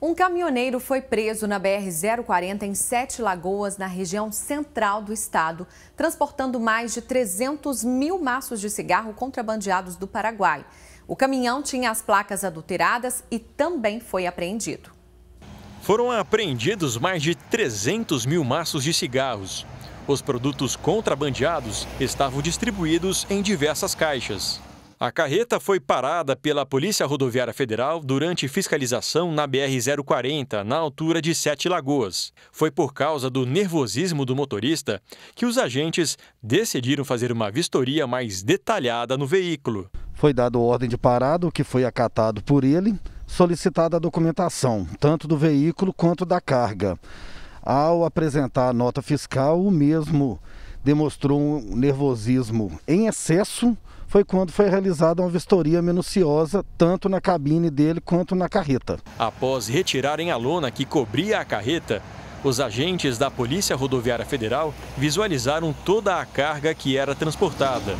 Um caminhoneiro foi preso na BR-040 em Sete Lagoas, na região central do estado, transportando mais de 300 mil maços de cigarro contrabandeados do Paraguai. O caminhão tinha as placas adulteradas e também foi apreendido. Foram apreendidos mais de 300 mil maços de cigarros. Os produtos contrabandeados estavam distribuídos em diversas caixas. A carreta foi parada pela Polícia Rodoviária Federal durante fiscalização na BR-040, na altura de Sete Lagoas. Foi por causa do nervosismo do motorista que os agentes decidiram fazer uma vistoria mais detalhada no veículo. Foi dado ordem de parado o que foi acatado por ele, solicitada a documentação, tanto do veículo quanto da carga. Ao apresentar a nota fiscal, o mesmo demonstrou um nervosismo em excesso foi quando foi realizada uma vistoria minuciosa, tanto na cabine dele quanto na carreta. Após retirarem a lona que cobria a carreta, os agentes da Polícia Rodoviária Federal visualizaram toda a carga que era transportada.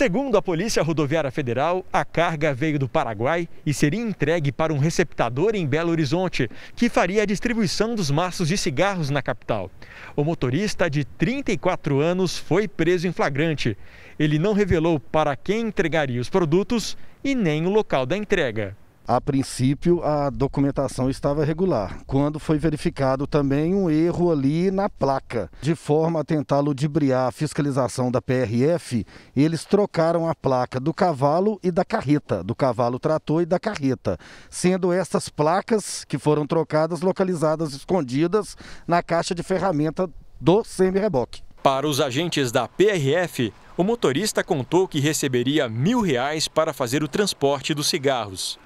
Segundo a Polícia Rodoviária Federal, a carga veio do Paraguai e seria entregue para um receptador em Belo Horizonte, que faria a distribuição dos maços de cigarros na capital. O motorista, de 34 anos, foi preso em flagrante. Ele não revelou para quem entregaria os produtos e nem o local da entrega a princípio a documentação estava regular, quando foi verificado também um erro ali na placa. De forma a tentar ludibriar a fiscalização da PRF, eles trocaram a placa do cavalo e da carreta, do cavalo trator e da carreta, sendo estas placas que foram trocadas localizadas escondidas na caixa de ferramenta do semi-reboque. Para os agentes da PRF, o motorista contou que receberia mil reais para fazer o transporte dos cigarros.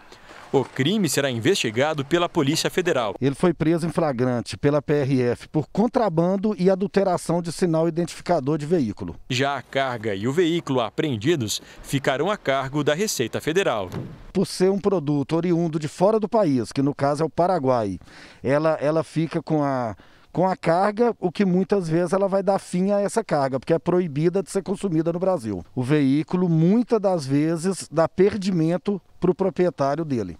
O crime será investigado pela Polícia Federal. Ele foi preso em flagrante pela PRF por contrabando e adulteração de sinal identificador de veículo. Já a carga e o veículo apreendidos ficarão a cargo da Receita Federal. Por ser um produto oriundo de fora do país, que no caso é o Paraguai, ela, ela fica com a com a carga, o que muitas vezes ela vai dar fim a essa carga, porque é proibida de ser consumida no Brasil. O veículo, muitas das vezes, dá perdimento para o proprietário dele.